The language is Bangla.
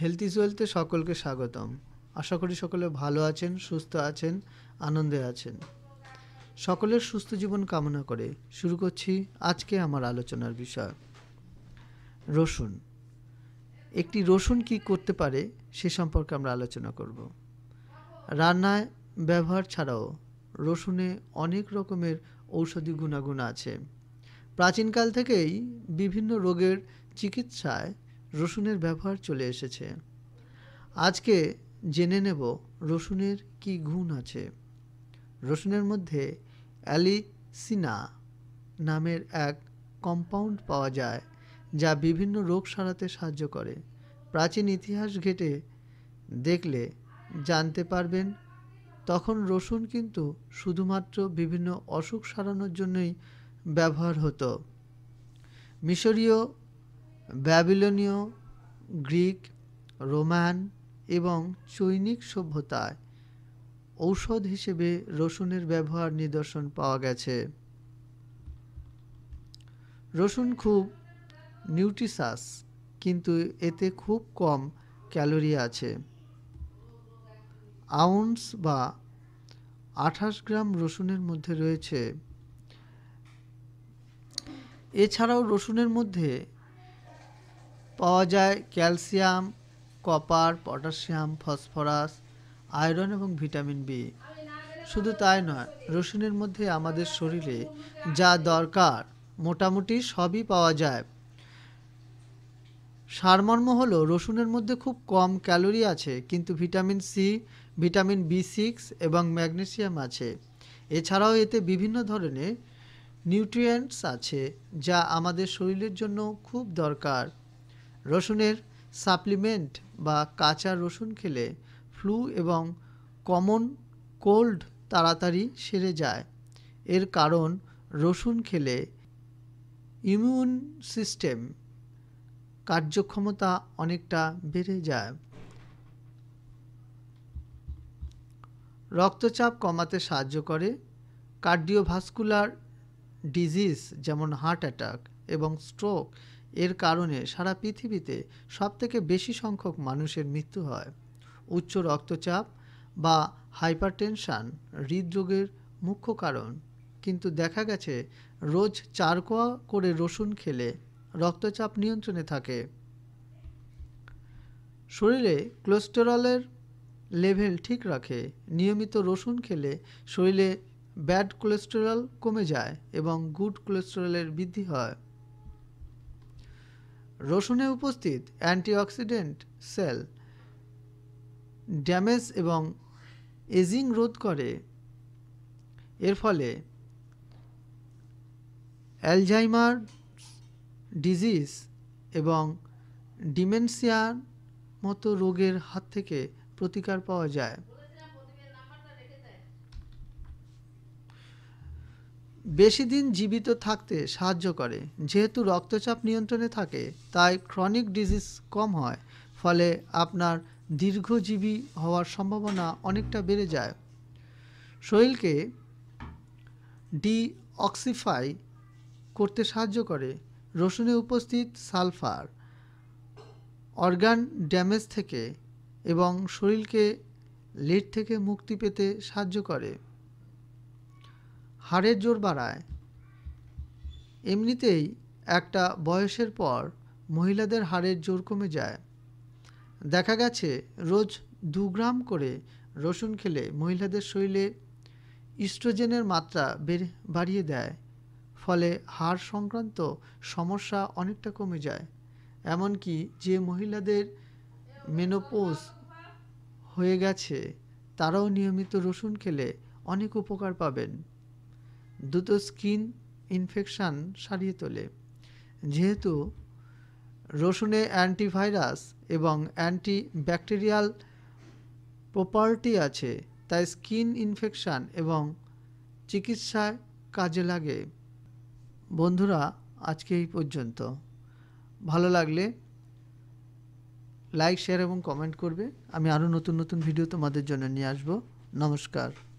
হেলথ সোয়েলতে সকলকে স্বাগতম আশা করি সকলে ভালো আছেন সুস্থ আছেন আনন্দে আছেন সকলের সুস্থ জীবন কামনা করে শুরু করছি আজকে আমার আলোচনার বিষয় রসুন একটি রসুন কি করতে পারে সে সম্পর্কে আমরা আলোচনা করব রান্নায় ব্যবহার ছাড়াও রসুনে অনেক রকমের ঔষধি গুণাগুণ আছে প্রাচীনকাল থেকেই বিভিন্ন রোগের চিকিৎসায় রসুনের ব্যবহার চলে এসেছে আজকে জেনে নেব রসুনের কি গুণ আছে রসুনের মধ্যে অ্যালিসিনা নামের এক কম্পাউন্ড পাওয়া যায় যা বিভিন্ন রোগ সারাতে সাহায্য করে প্রাচীন ইতিহাস ঘেটে দেখলে জানতে পারবেন তখন রসুন কিন্তু শুধুমাত্র বিভিন্ন অসুখ সারানোর জন্যই ব্যবহার হতো মিশরীয় ব্যাবিলনীয় গ্রিক রোমান এবং চৈনিক সভ্যতায় ঔষধ হিসেবে রসুনের ব্যবহার নিদর্শন পাওয়া গেছে রসুন খুব নিউট্রিসাস কিন্তু এতে খুব কম ক্যালোরি আছে আউন্স বা আঠাশ গ্রাম রসুনের মধ্যে রয়েছে এছাড়াও রসুনের মধ্যে পাওয়া যায় calcium copper potassium phosphorus iron এবং ভিটামিন বি শুধু তাই নয় রসুনের মধ্যে আমাদের শরীরে যা দরকার মোটামুটি সবই পাওয়া যায় সারমর্ম হলো রসুনের মধ্যে খুব কম ক্যালোরি আছে কিন্তু vitamin C vitamin B six এবং ম্যাগনেসিয়াম আছে এছাড়াও এতে বিভিন্ন ধরনের নিউট্রিয়েন্টস আছে যা আমাদের শরীরের জন্য খুব দরকার রসুনের সাপ্লিমেন্ট বা কাঁচা রসুন খেলে ফ্লু এবং কমন কোল্ড তাড়াতাড়ি সেরে যায় এর কারণ রসুন খেলে ইমিউন সিস্টেম কার্যক্ষমতা অনেকটা বেড়ে যায় রক্তচাপ কমাতে সাহায্য করে কার্ডিওভাস্কুলার ডিজিজ যেমন হার্ট অ্যাটাক এবং স্ট্রোক এর কারণে সারা পৃথিবীতে সবথেকে বেশি সংখ্যক মানুষের মৃত্যু হয় উচ্চ রক্তচাপ বা হাইপারটেনশান হৃদরোগের মুখ্য কারণ কিন্তু দেখা গেছে রোজ চার কোয়া করে রসুন খেলে রক্তচাপ নিয়ন্ত্রণে থাকে শরীরে কোলেস্টেরলের লেভেল ঠিক রাখে নিয়মিত রসুন খেলে শরীরে ব্যাড কোলেস্টেরল কমে যায় এবং গুড কোলেস্টেরলের বৃদ্ধি হয় রসুনে উপস্থিত অ্যান্টিঅক্সিডেন্ট সেল ড্যামেজ এবং এজিং রোধ করে এর ফলে অ্যালঝাইমার ডিজিজ এবং ডিমেনশিয়ার মতো রোগের হাত থেকে প্রতিকার পাওয়া যায় বেশি দিন জীবিত থাকতে সাহায্য করে যেহেতু রক্তচাপ নিয়ন্ত্রণে থাকে তাই ক্রনিক ডিজিজ কম হয় ফলে আপনার দীর্ঘজীবী হওয়ার সম্ভাবনা অনেকটা বেড়ে যায় শরীরকে ডিঅক্সিফাই করতে সাহায্য করে রসুনে উপস্থিত সালফার অর্গান ড্যামেজ থেকে এবং শরীরকে লেট থেকে মুক্তি পেতে সাহায্য করে হাড়ের জোর বাড়ায় এমনিতেই একটা বয়সের পর মহিলাদের হাড়ের জোর কমে যায় দেখা গেছে রোজ দু গ্রাম করে রসুন খেলে মহিলাদের শরীরে ইস্ট্রোজেনের মাত্রা বাড়িয়ে দেয় ফলে হাড় সংক্রান্ত সমস্যা অনেকটা কমে যায় এমনকি যে মহিলাদের মেনোপোজ হয়ে গেছে তারাও নিয়মিত রসুন খেলে অনেক উপকার পাবেন দ্রুত স্কিন ইনফেকশান সারিয়ে তোলে যেহেতু রসুনে অ্যান্টিভাইরাস এবং অ্যান্টি ব্যাকটেরিয়াল প্রপার্টি আছে তাই স্কিন ইনফেকশান এবং চিকিৎসায় কাজে লাগে বন্ধুরা আজকে এই পর্যন্ত ভালো লাগলে লাইক শেয়ার এবং কমেন্ট করবে আমি আরও নতুন নতুন ভিডিও তোমাদের জন্য নিয়ে আসবো নমস্কার